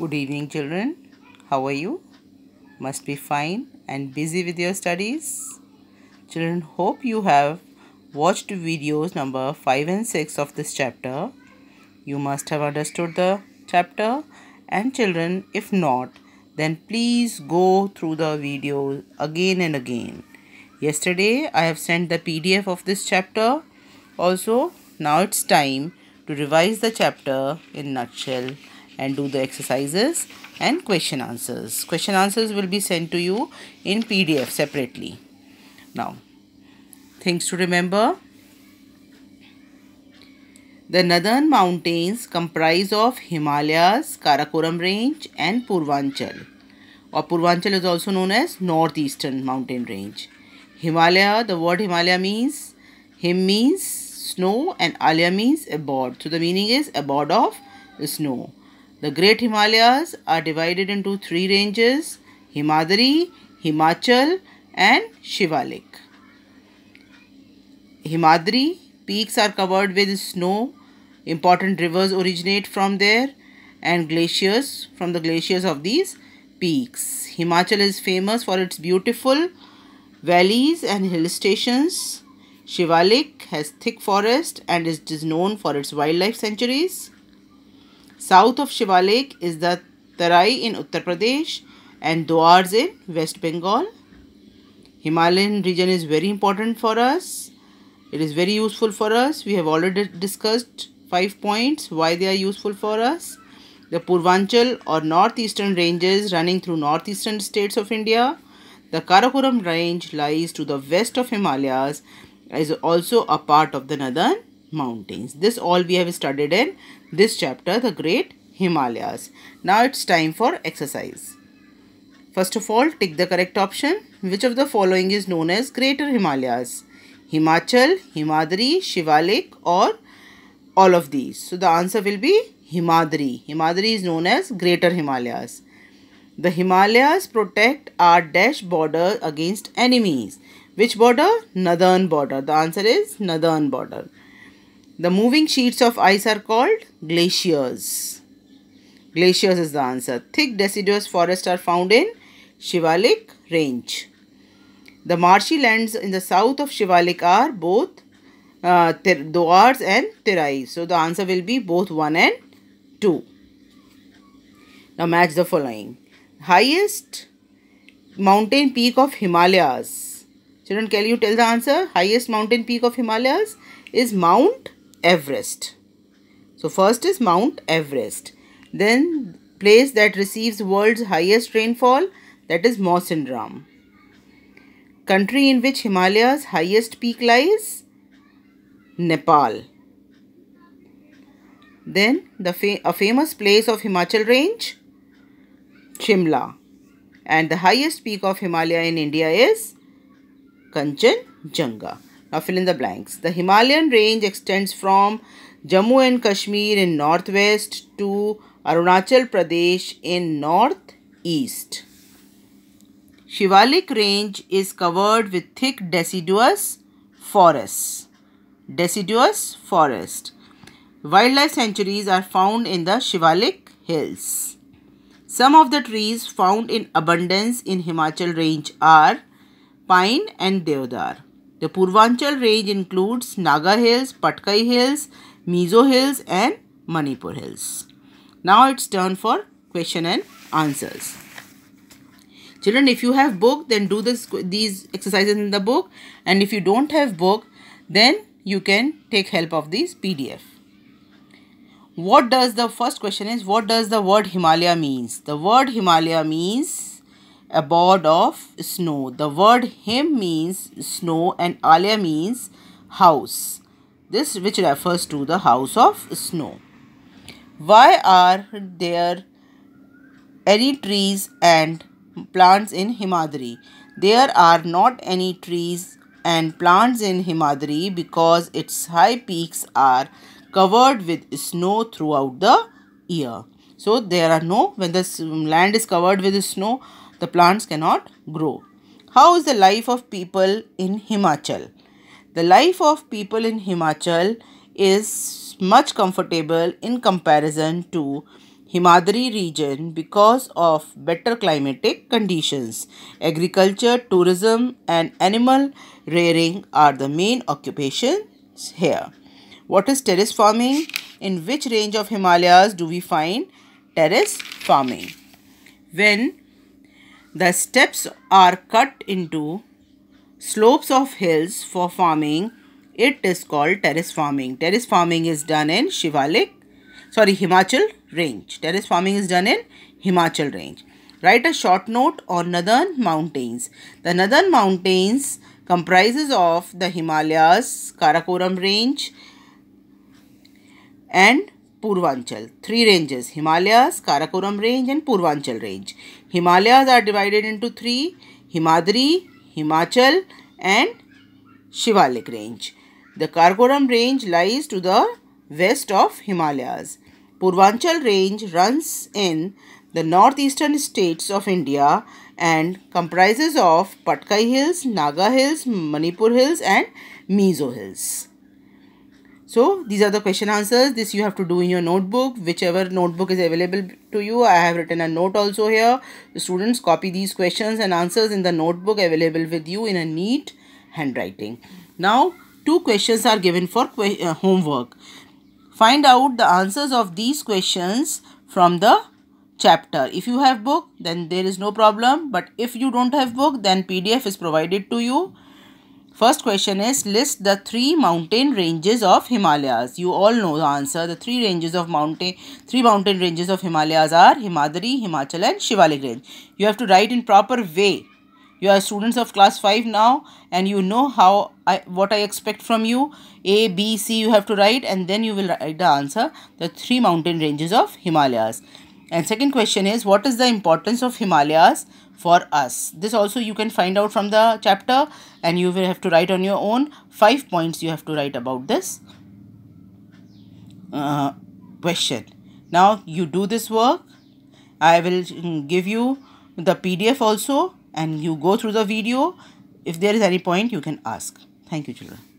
Good evening children. How are you? Must be fine and busy with your studies. Children, hope you have watched videos number 5 and 6 of this chapter. You must have understood the chapter and children if not then please go through the video again and again. Yesterday I have sent the PDF of this chapter. Also now it's time to revise the chapter in nutshell and do the exercises and question answers. Question answers will be sent to you in PDF separately. Now, things to remember. The northern mountains comprise of Himalayas, Karakoram range and Purvanchal. Or Purvanchal is also known as northeastern mountain range. Himalaya, the word Himalaya means, him means snow and alia means abode. So the meaning is abode of snow. The Great Himalayas are divided into three ranges Himadri, Himachal, and Shivalik. Himadri peaks are covered with snow, important rivers originate from there, and glaciers from the glaciers of these peaks. Himachal is famous for its beautiful valleys and hill stations. Shivalik has thick forest and is known for its wildlife sanctuaries. South of Shiva Lake is the Tarai in Uttar Pradesh and Doars in West Bengal. Himalayan region is very important for us. It is very useful for us. We have already discussed five points why they are useful for us. The Purvanchal or northeastern ranges running through northeastern states of India. The Karakoram range lies to the west of Himalayas is also a part of the northern mountains. This all we have studied in this chapter, the Great Himalayas. Now it's time for exercise. First of all, take the correct option. Which of the following is known as Greater Himalayas? Himachal, Himadri, Shivalik or all of these. So the answer will be Himadri. Himadri is known as Greater Himalayas. The Himalayas protect our dash border against enemies. Which border? Northern border. The answer is northern border. The moving sheets of ice are called glaciers. Glaciers is the answer. Thick deciduous forests are found in Shivalik range. The marshy lands in the south of Shivalik are both uh, Doars and Tirai. So the answer will be both 1 and 2. Now match the following. Highest mountain peak of Himalayas. Children, can you tell the answer? Highest mountain peak of Himalayas is Mount Everest. So first is Mount Everest. Then place that receives world's highest rainfall that is Mosinram. Country in which Himalaya's highest peak lies Nepal. Then the fa a famous place of Himachal range Shimla. And the highest peak of Himalaya in India is Kanchenjunga. Now fill in the blanks. The Himalayan range extends from Jammu and Kashmir in northwest to Arunachal Pradesh in northeast. Shivalik range is covered with thick deciduous forests. Deciduous forest. Wildlife sanctuaries are found in the Shivalik hills. Some of the trees found in abundance in Himachal range are pine and deodar. The Purvanchal range includes Naga Hills, Patkai Hills, Mizo Hills and Manipur Hills. Now it's turn for question and answers. Children, if you have book, then do this these exercises in the book. And if you don't have book, then you can take help of this PDF. What does the first question is, what does the word Himalaya means? The word Himalaya means a board of snow. The word him means snow and alia means house. This which refers to the house of snow. Why are there any trees and plants in Himadri? There are not any trees and plants in Himadri because its high peaks are covered with snow throughout the year. So there are no, when the land is covered with snow, the plants cannot grow. How is the life of people in Himachal? The life of people in Himachal is much comfortable in comparison to Himadri region because of better climatic conditions. Agriculture, tourism and animal rearing are the main occupations here. What is terrace farming? In which range of Himalayas do we find terrace farming? When the steps are cut into slopes of hills for farming. It is called terrace farming. Terrace farming is done in Shivalik, sorry, Himachal range. Terrace farming is done in Himachal range. Write a short note on Northern Mountains. The Northern Mountains comprises of the Himalayas, Karakoram range and Purvanchal. Three ranges, Himalayas, Karakoram range and Purvanchal range. Himalayas are divided into three Himadri, Himachal, and Shivalik range. The Karakoram range lies to the west of Himalayas. Purvanchal range runs in the northeastern states of India and comprises of Patkai hills, Naga hills, Manipur hills and Mizo hills so these are the question answers this you have to do in your notebook whichever notebook is available to you i have written a note also here the students copy these questions and answers in the notebook available with you in a neat handwriting now two questions are given for uh, homework find out the answers of these questions from the chapter if you have book then there is no problem but if you don't have book then pdf is provided to you First question is list the three mountain ranges of Himalayas. You all know the answer. The three ranges of mountain, three mountain ranges of Himalayas are Himadri, Himachal and Shivalik range. You have to write in proper way. You are students of class 5 now and you know how I what I expect from you. A, B, C you have to write and then you will write the answer. The three mountain ranges of Himalayas. And second question is, what is the importance of Himalayas for us? This also you can find out from the chapter and you will have to write on your own. Five points you have to write about this uh, question. Now you do this work. I will mm, give you the PDF also and you go through the video. If there is any point, you can ask. Thank you children.